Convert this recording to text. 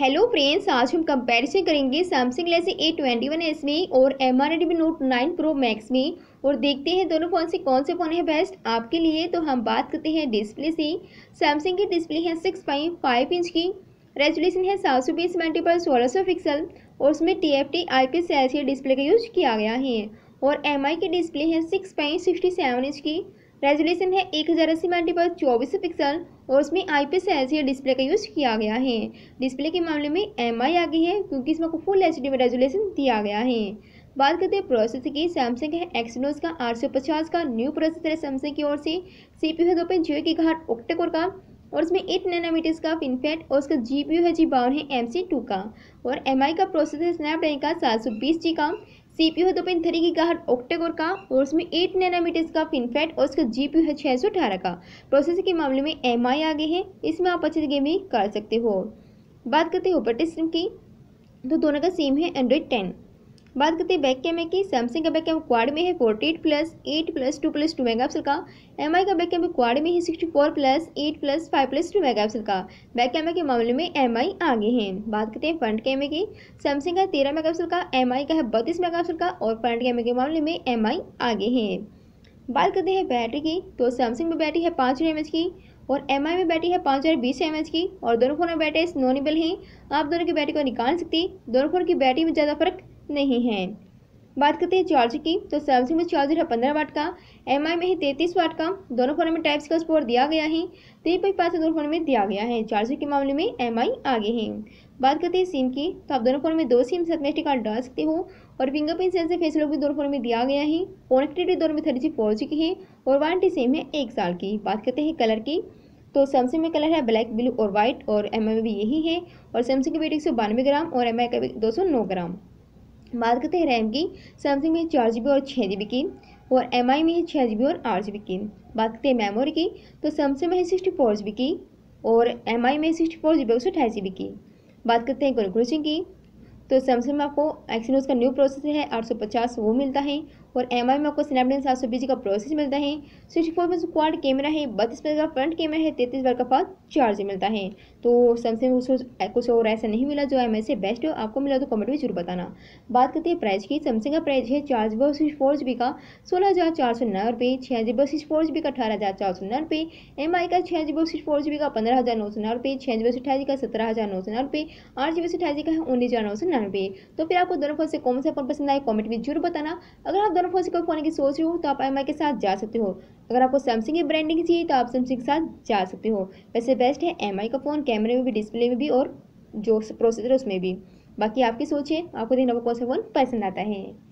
hello friends आज हम comparison करेंगे Samsung A twenty one S में और Mi Redmi note nine pro max में और देखते हैं दोनों फ़ोन से कौन से फ़ोन है बेस्ट आपके लिए तो हम बात करते हैं डिस्प्ले से सैमसंग की डिस्प्ले है सिक्स पॉइंट फाइव इंच की रेजोल्यूशन है सात सौ बीस मल्टीपल पर सोलह सौ पिक्सल और उसमें T F T I P सेल्सियर डिस्प्ले का यूज किया गया है और एम आई की डिस्प्ले है six point sixty seven inch की रेजोल्यूशन है एक हज़ार अस्सी मल्टी पर चौबीस पिक्सल और उसमें आई पी या डिस्प्ले का यूज़ किया गया है डिस्प्ले के मामले में एम आई आ गई है क्योंकि इसमें को फुल एच डी में रेजोल्यूशन दिया गया है बात करते हैं प्रोसेसर की सैमसंग है एक्सनोस का आठ सौ पचास का न्यू प्रोसेसर है सैमसंग की ओर से सी पी यू है दो पॉइंट जीरो की घाट ऑक्टेकोर का और इसमें एट नैनोमीटर्स का फिनफेट और उसका जी है जी बावन है एम का और एम का प्रोसेसर है स्नैपड्रैगन का सात सौ बीस जी का सी पी है दो पॉइंट थ्री की गाहट ऑक्टेकोर का और उसमें एट नैनोमीटर्स का फिनफेट और उसका जी है छः सौ अठारह का प्रोसेसर के मामले में एम आगे है इसमें आप अच्छे से गेमिंग कर सकते हो बात करते हैं ऑपरेटिव सिस्टम की तो दोनों का सेम है एंड्रॉयड टेन बात करते हैं बैक कैमरे की सैमसंग का बैक कैमरा क्वाड में है forty eight plus eight plus two plus two megapixel का एम आई का बैक कैमरा क्वाड में है sixty four plus eight plus five plus two megapixel का बैक कैमरे के मामले में एम आई आगे हैं बात करते हैं फ्रंट कैमरे की सैमसंग का तेरह पिक्सल का एम आई का है बत्तीस मेगापिक्सल का और फ्रंट कैमरे के मामले में एम आई आगे हैं बात करते हैं बैटरी की तो सैमसंग में बैटरी है पाँच हज़ार की और एम में बैटरी है पाँच हज़ार बीस एम की और दोनों फ़ोन में बैटरी नॉनेबल हैं आप दोनों की बैटरी को निकाल सकती दोनों फ़ोन की बैटरी में ज़्यादा फर्क नहीं है बात करते हैं चार्जर की तो सैमसंग में चार्जर है पंद्रह वाट का एम में है तैंतीस वाट का दोनों फोन में टाइप्स का स्पोर दिया गया है तीन ये पाँच दोनों फोन में दिया गया है चार्जर के मामले में एम आगे है बात करते हैं सिम की तो आप दोनों फोन में दो सिम सत्मेस्टिक कार्ड डाल सकते हो और फिंगरप्रिंट सेंसर फेस लॉक भी दोनों फोन में दिया गया है कनेक्टिविटी दोनों में थर्टी जी फोर जी की है और वारंटी सेम है एक साल की बात करते हैं कलर की तो सैमसंग में कलर है ब्लैक ब्लू और वाइट और एम में भी यही है और सैमसंग की बेटी एक सौ बानवे ग्राम और एम का दो सौ नौ ग्राम बात करते हैं रैम की सैमसंग में चार जी और छः जी की और एम में है छः जी और आठ जी की बात करते हैं मेमोरी की तो सैमसंग में है सिक्सटी फोर जी की और एम में सिक्सटी फोर जी एक सौ अठाईस जी की बात करते हैं कॉन्क्लूजन की तो सैमसंग में आपको एक्सनोज का न्यू प्रोसेसर है 850 वो मिलता है और एम में आपको स्नैपड्रैगन सात सौ का प्रोसेस मिलता है सिक्सटी फोर में क्वाड कैमरा है बत्तीस बार का फ्रंट कैमरा है तैतीस बार का पास चार्ज मिलता है तो सैमसंग कुछ और ऐसा नहीं मिला जो एम से बेस्ट हो आपको मिला तो कमेंट में जरूर बताना बात करते हैं प्राइस की सैमसंग का प्राइस है चार जीबो सिक्स फोर जी का सोलह हज़ार चार सौ नौ रुपये छः जीबो सिक्स फोर जी का अठारह हज़ार चार सौ नौ रुपये एम आई का छः जीबो सिक्स फोर जी का पंद्रह हज़ार नौ सौ नौ रुपये छः जीबो से अठाईस का सत्रह हज़ार नौ सौ नौ रुपये आठ जीबो से अठाईस का है उन्नीस हज़ार नौ सौ नौ निन्यानवे तो फिर आपको दोनों फोन से कौन सा फोन पसंद आए कमेंट में जरूर बताना अगर आप दोनों फोन से कोई फोन की सोच रहे हो तो आप एम के साथ जा सकते हो अगर आपको सैमसंग की ब्रांडिंग चाहिए तो आप सैमसंग के साथ जा सकते हो वैसे बेस्ट है एम का फ़ोन कैमरे में भी डिस्प्ले में भी और जो प्रोसेसर है उसमें भी बाकी आपकी सोच है आपको देखना कौन सा फ़ोन पसंद आता है